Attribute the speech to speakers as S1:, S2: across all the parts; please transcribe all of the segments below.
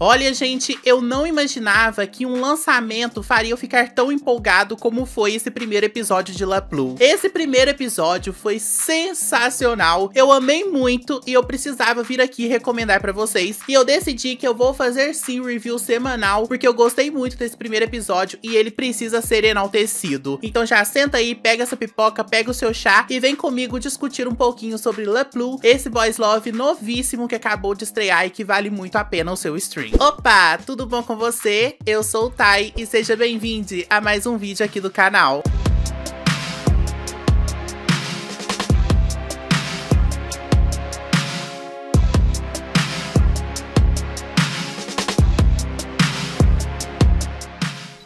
S1: Olha, gente, eu não imaginava que um lançamento faria eu ficar tão empolgado como foi esse primeiro episódio de La Plu. Esse primeiro episódio foi sensacional, eu amei muito e eu precisava vir aqui recomendar para vocês. E eu decidi que eu vou fazer sim review semanal, porque eu gostei muito desse primeiro episódio e ele precisa ser enaltecido. Então já senta aí, pega essa pipoca, pega o seu chá e vem comigo discutir um pouquinho sobre La Plu, esse boys love novíssimo que acabou de estrear e que vale muito a pena o seu stream. Opa, tudo bom com você? Eu sou o Tai e seja bem-vindo a mais um vídeo aqui do canal.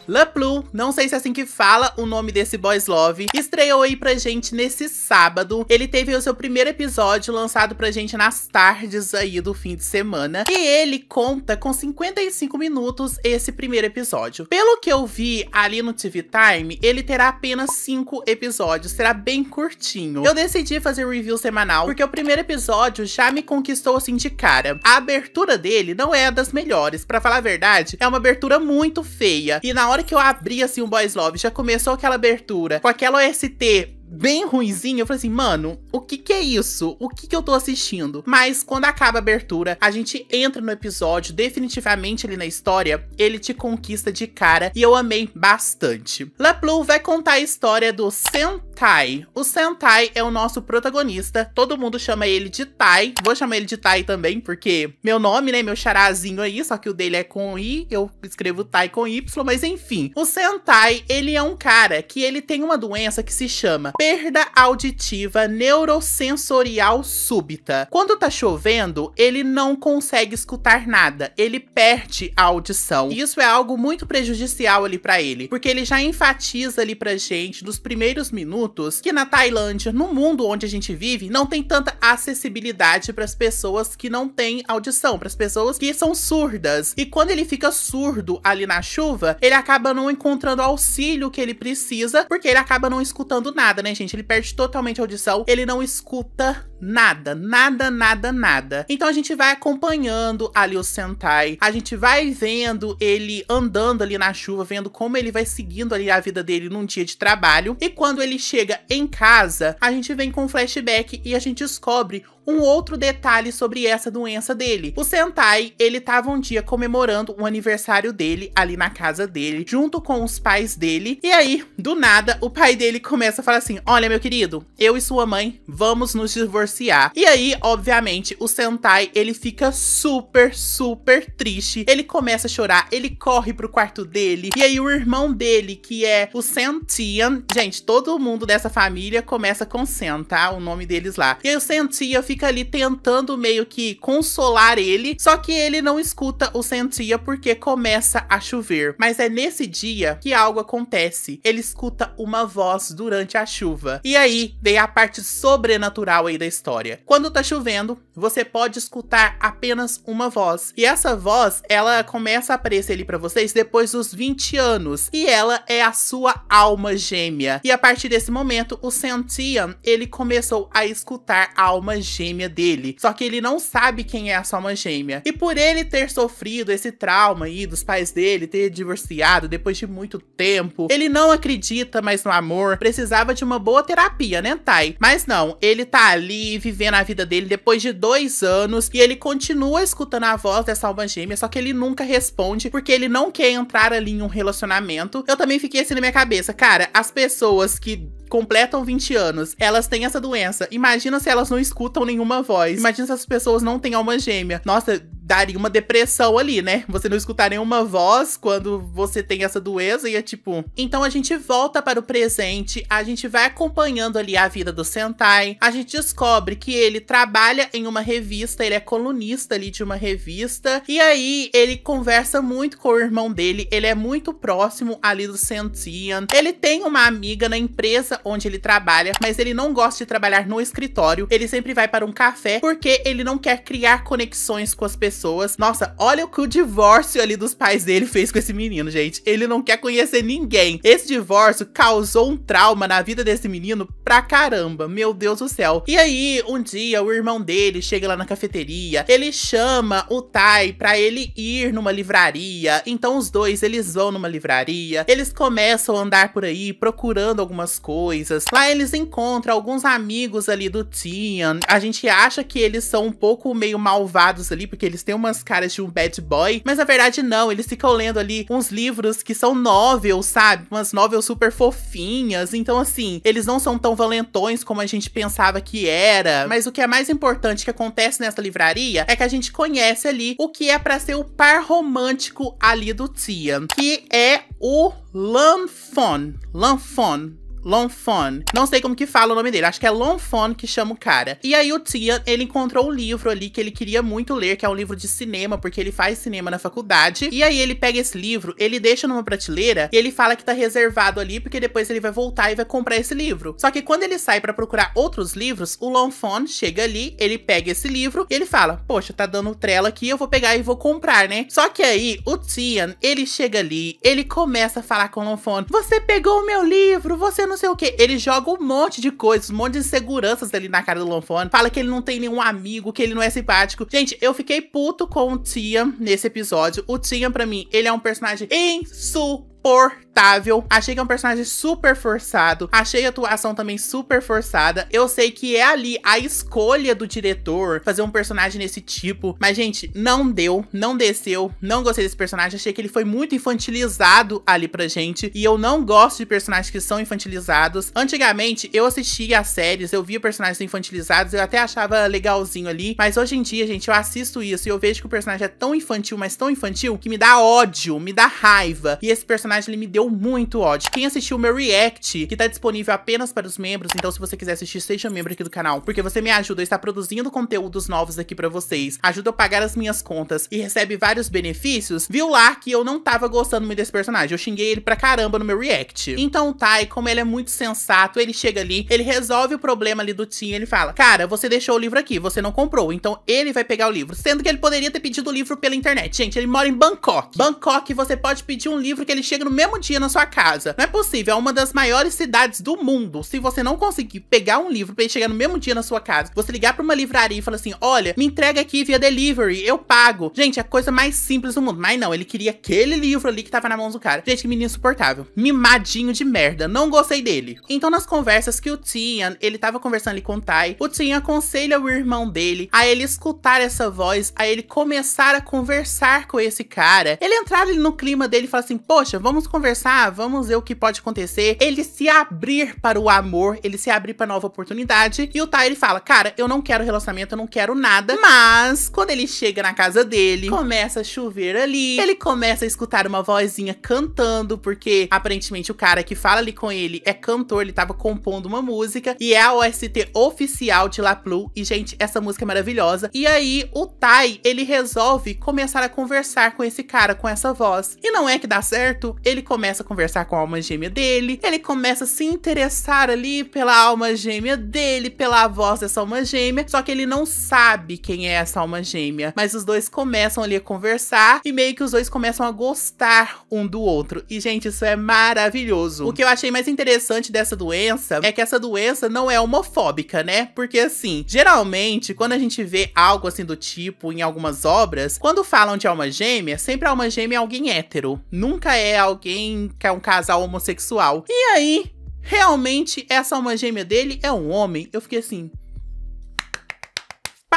S1: LaPlue, não sei se é assim que fala o nome desse boys love, estreou aí pra gente nesse sábado. Ele teve o seu primeiro episódio lançado pra gente nas tardes aí do fim de semana. E ele conta com 55 minutos esse primeiro episódio. Pelo que eu vi ali no TV Time, ele terá apenas 5 episódios, será bem curtinho. Eu decidi fazer review semanal porque o primeiro episódio já me conquistou assim de cara. A abertura dele não é das melhores, pra falar a verdade, é uma abertura muito feia. E na hora hora que eu abri, assim, o Boys Love, já começou aquela abertura com aquela OST bem ruimzinho. eu falei assim, mano, o que que é isso? O que que eu tô assistindo? Mas quando acaba a abertura, a gente entra no episódio, definitivamente ali na história, ele te conquista de cara e eu amei bastante. La Blue vai contar a história do Sentai. O Sentai é o nosso protagonista, todo mundo chama ele de Tai, vou chamar ele de Tai também, porque meu nome, né, meu charazinho aí, só que o dele é com I, eu escrevo Tai com Y, mas enfim. O Sentai, ele é um cara que ele tem uma doença que se chama perda auditiva neurosensorial súbita. Quando tá chovendo, ele não consegue escutar nada, ele perde a audição. E isso é algo muito prejudicial ali para ele, porque ele já enfatiza ali pra gente nos primeiros minutos que na Tailândia, no mundo onde a gente vive, não tem tanta acessibilidade para as pessoas que não têm audição, para as pessoas que são surdas. E quando ele fica surdo ali na chuva, ele acaba não encontrando o auxílio que ele precisa, porque ele acaba não escutando nada, né? né, gente? Ele perde totalmente a audição, ele não escuta nada, nada, nada, nada. Então a gente vai acompanhando ali o Sentai, a gente vai vendo ele andando ali na chuva, vendo como ele vai seguindo ali a vida dele num dia de trabalho. E quando ele chega em casa, a gente vem com um flashback e a gente descobre um outro detalhe sobre essa doença dele. O Sentai, ele tava um dia comemorando o aniversário dele ali na casa dele, junto com os pais dele. E aí, do nada, o pai dele começa a falar assim: "Olha, meu querido, eu e sua mãe vamos nos divorciar". E aí, obviamente, o Sentai, ele fica super, super triste. Ele começa a chorar, ele corre pro quarto dele. E aí o irmão dele, que é o Sentian, gente, todo mundo dessa família começa com Sen, tá? O nome deles lá. E aí o Sentian fica fica ali tentando meio que consolar ele, só que ele não escuta o Sentia porque começa a chover. Mas é nesse dia que algo acontece. Ele escuta uma voz durante a chuva. E aí, vem a parte sobrenatural aí da história. Quando tá chovendo, você pode escutar apenas uma voz. E essa voz, ela começa a aparecer ali para vocês depois dos 20 anos. E ela é a sua alma gêmea. E a partir desse momento, o Sentian, ele começou a escutar a alma gêmea gêmea dele. Só que ele não sabe quem é a sua alma gêmea. E por ele ter sofrido esse trauma aí dos pais dele, ter divorciado depois de muito tempo, ele não acredita mais no amor, precisava de uma boa terapia, né, Tai? Mas não, ele tá ali vivendo a vida dele depois de dois anos e ele continua escutando a voz dessa alma gêmea, só que ele nunca responde porque ele não quer entrar ali em um relacionamento. Eu também fiquei assim na minha cabeça, cara, as pessoas que completam 20 anos, elas têm essa doença. Imagina se elas não escutam nenhuma voz. Imagina se essas pessoas não têm alma gêmea. Nossa, daria uma depressão ali, né? Você não escutar nenhuma voz quando você tem essa doença e é tipo. Então a gente volta para o presente, a gente vai acompanhando ali a vida do Sentai, a gente descobre que ele trabalha em uma revista, ele é colunista ali de uma revista, e aí ele conversa muito com o irmão dele, ele é muito próximo ali do Sentian. Ele tem uma amiga na empresa onde ele trabalha, mas ele não gosta de trabalhar no escritório, ele sempre vai para um café porque ele não quer criar conexões com as pessoas pessoas. Nossa, olha o que o divórcio ali dos pais dele fez com esse menino, gente. Ele não quer conhecer ninguém. Esse divórcio causou um trauma na vida desse menino pra caramba. Meu Deus do céu. E aí, um dia, o irmão dele chega lá na cafeteria, ele chama o Tai pra ele ir numa livraria. Então os dois, eles vão numa livraria, eles começam a andar por aí procurando algumas coisas. Lá eles encontram alguns amigos ali do Tian. A gente acha que eles são um pouco meio malvados ali, porque eles tem umas caras de um bad boy, mas na verdade não, eles ficam lendo ali uns livros que são novels, sabe? Umas novels super fofinhas. Então, assim, eles não são tão valentões como a gente pensava que era. Mas o que é mais importante que acontece nessa livraria é que a gente conhece ali o que é para ser o par romântico ali do Tia, que é o Lanfon. Lanfon Lonfon. Não sei como que fala o nome dele, acho que é Lonfon que chama o cara. E aí o Tian, ele encontrou um livro ali que ele queria muito ler, que é um livro de cinema, porque ele faz cinema na faculdade. E aí ele pega esse livro, ele deixa numa prateleira e ele fala que tá reservado ali, porque depois ele vai voltar e vai comprar esse livro. Só que quando ele sai para procurar outros livros, o Lonfon chega ali, ele pega esse livro e ele fala: Poxa, tá dando trela aqui, eu vou pegar e vou comprar, né? Só que aí o Tian, ele chega ali, ele começa a falar com o Lonfon: Você pegou o meu livro, você não sei o que. Ele joga um monte de coisas, um monte de inseguranças ali na cara do Lonfone. Fala que ele não tem nenhum amigo, que ele não é simpático. Gente, eu fiquei puto com o Tia nesse episódio. O Tia, pra mim, ele é um personagem insuportável insuportável. Achei que é um personagem super forçado. Achei a atuação também super forçada. Eu sei que é ali a escolha do diretor fazer um personagem nesse tipo. Mas, gente, não deu, não desceu. Não gostei desse personagem. Achei que ele foi muito infantilizado ali pra gente. E eu não gosto de personagens que são infantilizados. Antigamente, eu assistia as séries, eu via personagens infantilizados. Eu até achava legalzinho ali. Mas hoje em dia, gente, eu assisto isso e eu vejo que o personagem é tão infantil, mas tão infantil, que me dá ódio, me dá raiva. E esse personagem personagem, ele me deu muito ódio. Quem assistiu o meu react, que tá disponível apenas para os membros, então se você quiser assistir, seja membro aqui do canal, porque você me ajuda a estar produzindo conteúdos novos aqui para vocês, ajuda a pagar as minhas contas e recebe vários benefícios, viu lá que eu não tava gostando muito desse personagem. Eu xinguei ele pra caramba no meu react. Então o tá, Tai, como ele é muito sensato, ele chega ali, ele resolve o problema ali do Tim, ele fala, cara, você deixou o livro aqui, você não comprou, então ele vai pegar o livro, sendo que ele poderia ter pedido o livro pela internet. Gente, ele mora em Bangkok. Bangkok, você pode pedir um livro que ele chega no no mesmo dia na sua casa. Não é possível, é uma das maiores cidades do mundo. Se você não conseguir pegar um livro pra ele chegar no mesmo dia na sua casa, você ligar pra uma livraria e falar assim, olha, me entrega aqui via delivery, eu pago. Gente, é a coisa mais simples do mundo. Mas não, ele queria aquele livro ali que tava na mão do cara. Gente, que menino insuportável. Mimadinho de merda, não gostei dele. Então nas conversas que o Tian, ele tava conversando ali com o Tai, o Tian aconselha o irmão dele a ele escutar essa voz, a ele começar a conversar com esse cara. Ele entrar ali no clima dele e fala assim, poxa, vamos vamos conversar, vamos ver o que pode acontecer. Ele se abrir para o amor, ele se abrir para nova oportunidade. E o Ty, ele fala, cara, eu não quero relacionamento, eu não quero nada. Mas, quando ele chega na casa dele, começa a chover ali, ele começa a escutar uma vozinha cantando, porque aparentemente o cara que fala ali com ele é cantor, ele tava compondo uma música, e é a OST oficial de La e gente, essa música é maravilhosa. E aí, o Tai, ele resolve começar a conversar com esse cara, com essa voz. E não é que dá certo, ele começa a conversar com a alma gêmea dele, ele começa a se interessar ali pela alma gêmea dele, pela voz dessa alma gêmea, só que ele não sabe quem é essa alma gêmea, mas os dois começam ali a conversar e meio que os dois começam a gostar um do outro. E gente, isso é maravilhoso. O que eu achei mais interessante dessa doença é que essa doença não é homofóbica, né? Porque assim, geralmente quando a gente vê algo assim do tipo em algumas obras, quando falam de alma gêmea, sempre a alma gêmea é alguém hétero, nunca é alguém que é um casal homossexual. E aí, realmente, essa alma gêmea dele é um homem. Eu fiquei assim,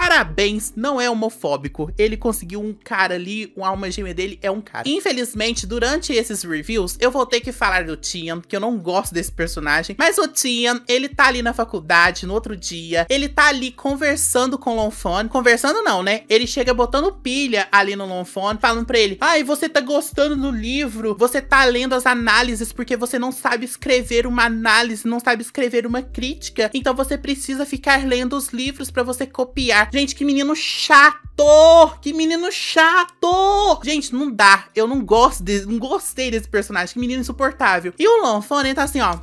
S1: Parabéns, não é homofóbico. Ele conseguiu um cara ali, uma alma gêmea dele é um cara. Infelizmente, durante esses reviews, eu vou ter que falar do Tian, que eu não gosto desse personagem. Mas o Tian, ele tá ali na faculdade no outro dia, ele tá ali conversando com o Lonfone. Conversando não, né? Ele chega botando pilha ali no Lonfone, falando pra ele: Ai, você tá gostando do livro, você tá lendo as análises porque você não sabe escrever uma análise, não sabe escrever uma crítica. Então você precisa ficar lendo os livros para você copiar. Gente, que menino chato! Que menino chato! Gente, não dá. Eu não gosto desse, não gostei desse personagem. Que menino insuportável. E o Lon tá assim, ó.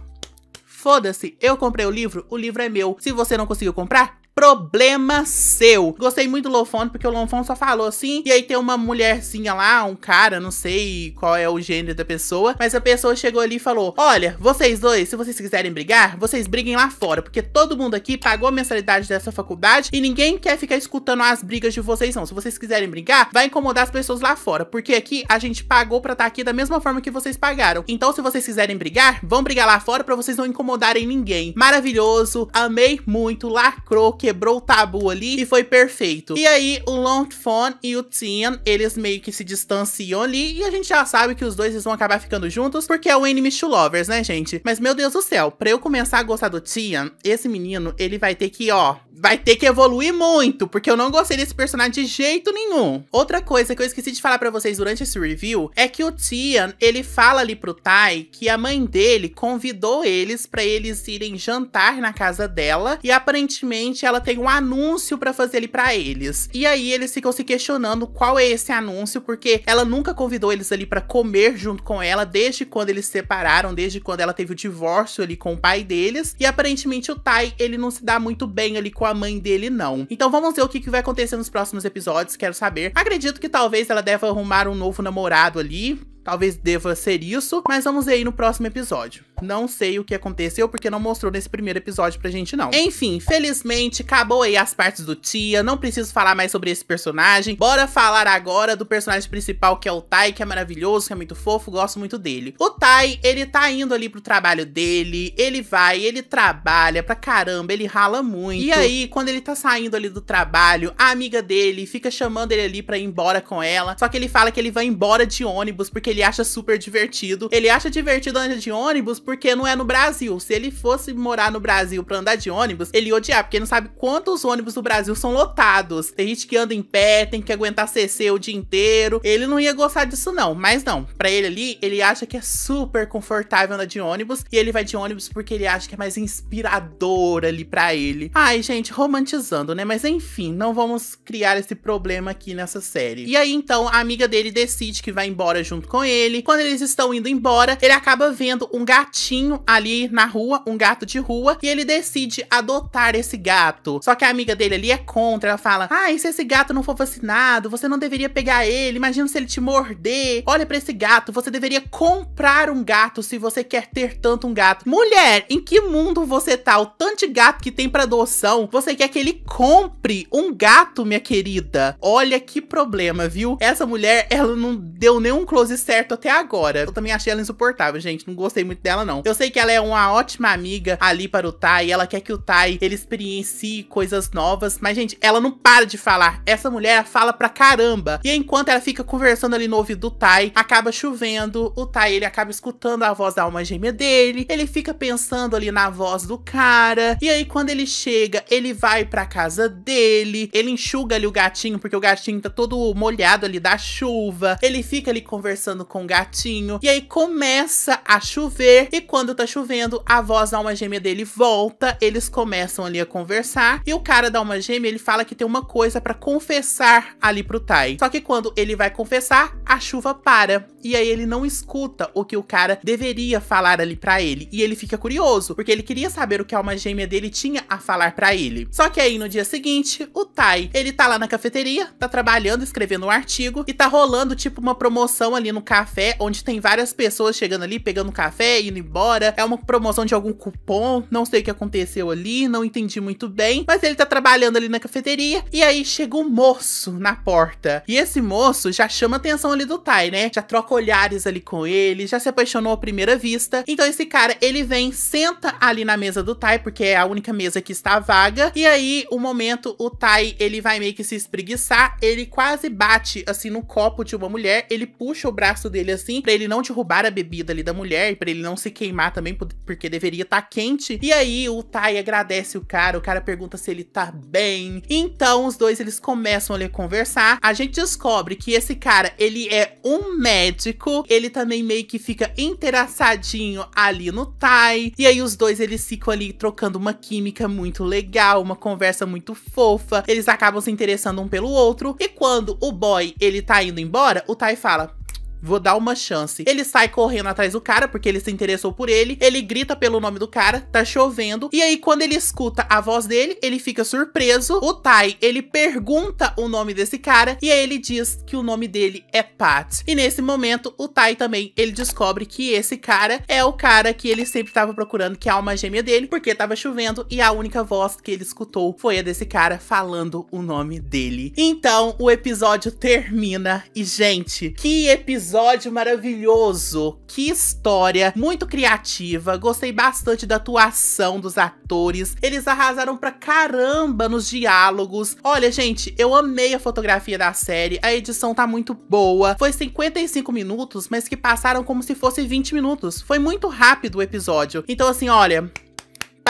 S1: Foda-se, eu comprei o livro, o livro é meu. Se você não conseguiu comprar, problema seu. Gostei muito do Lofon, porque o Lofon só falou assim, e aí tem uma mulherzinha lá, um cara, não sei qual é o gênero da pessoa, mas a pessoa chegou ali e falou, olha, vocês dois, se vocês quiserem brigar, vocês briguem lá fora, porque todo mundo aqui pagou a mensalidade dessa faculdade e ninguém quer ficar escutando as brigas de vocês não. Se vocês quiserem brigar, vai incomodar as pessoas lá fora, porque aqui a gente pagou pra estar tá aqui da mesma forma que vocês pagaram. Então, se vocês quiserem brigar, vão brigar lá fora pra vocês não incomodarem ninguém. Maravilhoso, amei muito, lacrou, que quebrou o tabu ali e foi perfeito. E aí, o Longfon e o Tian, eles meio que se distanciam ali e a gente já sabe que os dois eles vão acabar ficando juntos porque é o enemy to lovers, né, gente? Mas, meu Deus do céu, pra eu começar a gostar do Tian, esse menino, ele vai ter que, ó, vai ter que evoluir muito, porque eu não gostei desse personagem de jeito nenhum. Outra coisa que eu esqueci de falar pra vocês durante esse review é que o Tian, ele fala ali pro Tai que a mãe dele convidou eles pra eles irem jantar na casa dela e aparentemente ela tem um anúncio pra fazer ali pra eles. E aí eles ficam se questionando qual é esse anúncio, porque ela nunca convidou eles ali pra comer junto com ela desde quando eles se separaram, desde quando ela teve o divórcio ali com o pai deles. E aparentemente o Tai, ele não se dá muito bem ali com a mãe dele não. Então vamos ver o que, que vai acontecer nos próximos episódios, quero saber. Acredito que talvez ela deva arrumar um novo namorado ali, talvez deva ser isso, mas vamos ver aí no próximo episódio. Não sei o que aconteceu, porque não mostrou nesse primeiro episódio pra gente, não. Enfim, felizmente, acabou aí as partes do Tia, não preciso falar mais sobre esse personagem. Bora falar agora do personagem principal, que é o Tai, que é maravilhoso, que é muito fofo, gosto muito dele. O Tai, ele tá indo ali pro trabalho dele, ele vai, ele trabalha pra caramba, ele rala muito. E aí, quando ele tá saindo ali do trabalho, a amiga dele fica chamando ele ali pra ir embora com ela, só que ele fala que ele vai embora de ônibus, porque ele acha super divertido. Ele acha divertido andar de ônibus, porque não é no Brasil. Se ele fosse morar no Brasil pra andar de ônibus, ele ia odiar, porque não sabe quantos ônibus do Brasil são lotados. Tem gente que anda em pé, tem que aguentar CC o dia inteiro. Ele não ia gostar disso, não. Mas não, pra ele ali, ele acha que é super confortável andar de ônibus e ele vai de ônibus porque ele acha que é mais inspirador ali pra ele. Ai, gente, romantizando, né? Mas enfim, não vamos criar esse problema aqui nessa série. E aí, então, a amiga dele decide que vai embora junto com ele. Quando eles estão indo embora, ele acaba vendo um gatinho gatinho ali na rua, um gato de rua, e ele decide adotar esse gato. Só que a amiga dele ali é contra, ela fala: "Ah, e se esse gato não for vacinado, você não deveria pegar ele. Imagina se ele te morder. Olha para esse gato, você deveria comprar um gato se você quer ter tanto um gato". Mulher, em que mundo você tá? O tanto de gato que tem para adoção, você quer que ele compre um gato, minha querida? Olha que problema, viu? Essa mulher, ela não deu nenhum close certo até agora. Eu também achei ela insuportável, gente, não gostei muito dela não. Eu sei que ela é uma ótima amiga ali para o Tai, ela quer que o Tai ele experiencie coisas novas, mas gente, ela não para de falar. Essa mulher fala pra caramba. E enquanto ela fica conversando ali no ouvido do Tai, acaba chovendo, o Tai ele acaba escutando a voz da alma gêmea dele, ele fica pensando ali na voz do cara. E aí quando ele chega, ele vai pra casa dele, ele enxuga ali o gatinho porque o gatinho tá todo molhado ali da chuva. Ele fica ali conversando com o gatinho e aí começa a chover e quando tá chovendo, a voz da alma gêmea dele volta, eles começam ali a conversar. E o cara da alma gêmea, ele fala que tem uma coisa para confessar ali pro Tai. Só que quando ele vai confessar, a chuva para. E aí ele não escuta o que o cara deveria falar ali para ele. E ele fica curioso, porque ele queria saber o que a alma gêmea dele tinha a falar para ele. Só que aí no dia seguinte, o Tai, ele tá lá na cafeteria, tá trabalhando, escrevendo um artigo e tá rolando tipo uma promoção ali no café, onde tem várias pessoas chegando ali, pegando café, indo embora. É uma promoção de algum cupom, não sei o que aconteceu ali, não entendi muito bem, mas ele tá trabalhando ali na cafeteria e aí chega um moço na porta. E esse moço já chama a atenção ali do Tai, né? Já troca troca olhares ali com ele, já se apaixonou à primeira vista. Então esse cara, ele vem, senta ali na mesa do Tai, porque é a única mesa que está vaga. E aí, o um momento, o Tai, ele vai meio que se espreguiçar, ele quase bate assim no copo de uma mulher, ele puxa o braço dele assim, para ele não derrubar a bebida ali da mulher, para ele não se queimar também, porque deveria estar tá quente. E aí, o Tai agradece o cara, o cara pergunta se ele tá bem. Então, os dois, eles começam ali a conversar. A gente descobre que esse cara, ele é um médico médico, ele também meio que fica interessadinho ali no Tai, e aí os dois eles ficam ali trocando uma química muito legal, uma conversa muito fofa, eles acabam se interessando um pelo outro, e quando o boy ele tá indo embora, o Tai fala: Vou dar uma chance. Ele sai correndo atrás do cara, porque ele se interessou por ele. Ele grita pelo nome do cara, tá chovendo. E aí, quando ele escuta a voz dele, ele fica surpreso. O Tai, ele pergunta o nome desse cara. E aí, ele diz que o nome dele é Pat. E nesse momento, o Tai também, ele descobre que esse cara é o cara que ele sempre tava procurando, que é a alma gêmea dele. Porque tava chovendo e a única voz que ele escutou foi a desse cara falando o nome dele. Então, o episódio termina. E, gente, que episódio episódio maravilhoso. Que história muito criativa. Gostei bastante da atuação dos atores. Eles arrasaram pra caramba nos diálogos. Olha, gente, eu amei a fotografia da série. A edição tá muito boa. Foi 55 minutos, mas que passaram como se fosse 20 minutos. Foi muito rápido o episódio. Então assim, olha,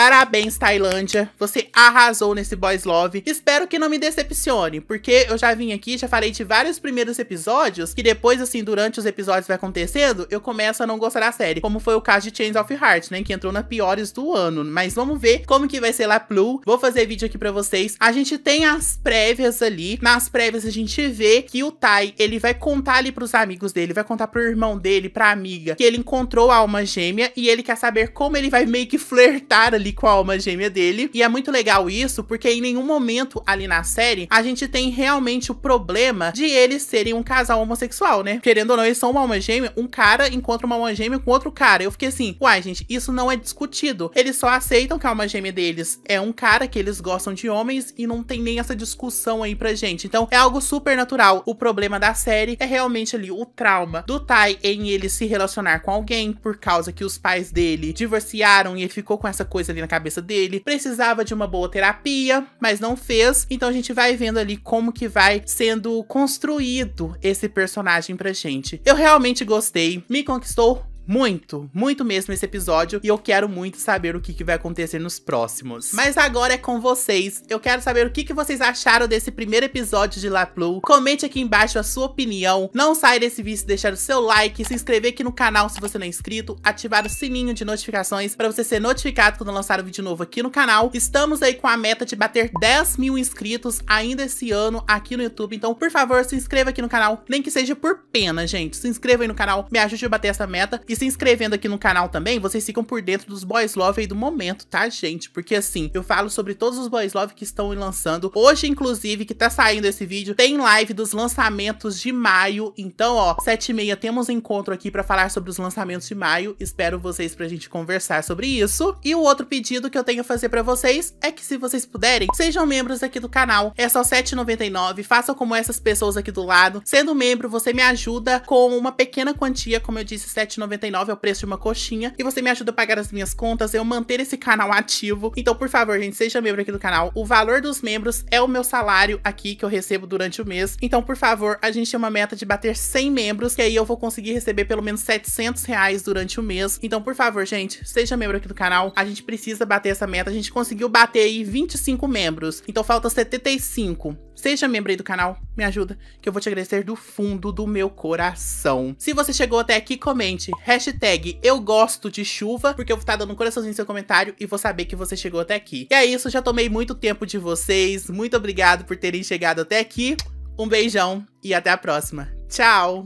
S1: Parabéns, Tailândia. Você arrasou nesse Boys Love. Espero que não me decepcione, porque eu já vim aqui, já falei de vários primeiros episódios, que depois, assim, durante os episódios vai acontecendo, eu começo a não gostar da série. Como foi o caso de Chains of Heart, né? Que entrou na piores do ano. Mas vamos ver como que vai ser lá Blue. Vou fazer vídeo aqui pra vocês. A gente tem as prévias ali. Nas prévias a gente vê que o Tai, ele vai contar ali pros amigos dele, vai contar pro irmão dele, pra amiga, que ele encontrou a alma gêmea e ele quer saber como ele vai meio que flertar ali com a alma gêmea dele. E é muito legal isso, porque em nenhum momento ali na série a gente tem realmente o problema de eles serem um casal homossexual, né? Querendo ou não, eles são uma alma gêmea, um cara encontra uma alma gêmea com outro cara. Eu fiquei assim, uai, gente, isso não é discutido. Eles só aceitam que a alma gêmea deles é um cara que eles gostam de homens e não tem nem essa discussão aí pra gente. Então é algo super natural. O problema da série é realmente ali o trauma do Tai em ele se relacionar com alguém por causa que os pais dele divorciaram e ele ficou com essa coisa ali ali na cabeça dele, precisava de uma boa terapia, mas não fez. Então a gente vai vendo ali como que vai sendo construído esse personagem pra gente. Eu realmente gostei, me conquistou muito, muito mesmo esse episódio e eu quero muito saber o que, que vai acontecer nos próximos. Mas agora é com vocês. Eu quero saber o que, que vocês acharam desse primeiro episódio de La Blue. Comente aqui embaixo a sua opinião. Não sai desse vídeo deixar o seu like, se inscrever aqui no canal se você não é inscrito, ativar o sininho de notificações para você ser notificado quando lançar um vídeo novo aqui no canal. Estamos aí com a meta de bater 10 mil inscritos ainda esse ano aqui no YouTube. Então, por favor, se inscreva aqui no canal, nem que seja por pena, gente. Se inscreva aí no canal, me ajude a bater essa meta. E se inscrevendo aqui no canal também, vocês ficam por dentro dos boys love aí do momento, tá, gente? Porque assim, eu falo sobre todos os boys love que estão lançando. Hoje, inclusive, que tá saindo esse vídeo, tem live dos lançamentos de maio. Então, ó, 7h30 temos encontro aqui para falar sobre os lançamentos de maio. Espero vocês pra gente conversar sobre isso. E o outro pedido que eu tenho a fazer para vocês é que se vocês puderem, sejam membros aqui do canal. É só 7,99. Façam como essas pessoas aqui do lado. Sendo membro, você me ajuda com uma pequena quantia, como eu disse, 7,99 é o preço de uma coxinha. E você me ajuda a pagar as minhas contas, eu manter esse canal ativo. Então, por favor, gente, seja membro aqui do canal. O valor dos membros é o meu salário aqui que eu recebo durante o mês. Então, por favor, a gente tem uma meta de bater 100 membros, que aí eu vou conseguir receber pelo menos 700 reais durante o mês. Então, por favor, gente, seja membro aqui do canal. A gente precisa bater essa meta. A gente conseguiu bater aí 25 membros. Então, falta 75. Seja membro aí do canal, me ajuda, que eu vou te agradecer do fundo do meu coração. Se você chegou até aqui, comente hashtag eu gosto de chuva, porque eu vou tá estar dando um coraçãozinho no seu comentário e vou saber que você chegou até aqui. E é isso, já tomei muito tempo de vocês, muito obrigado por terem chegado até aqui, um beijão e até a próxima. Tchau!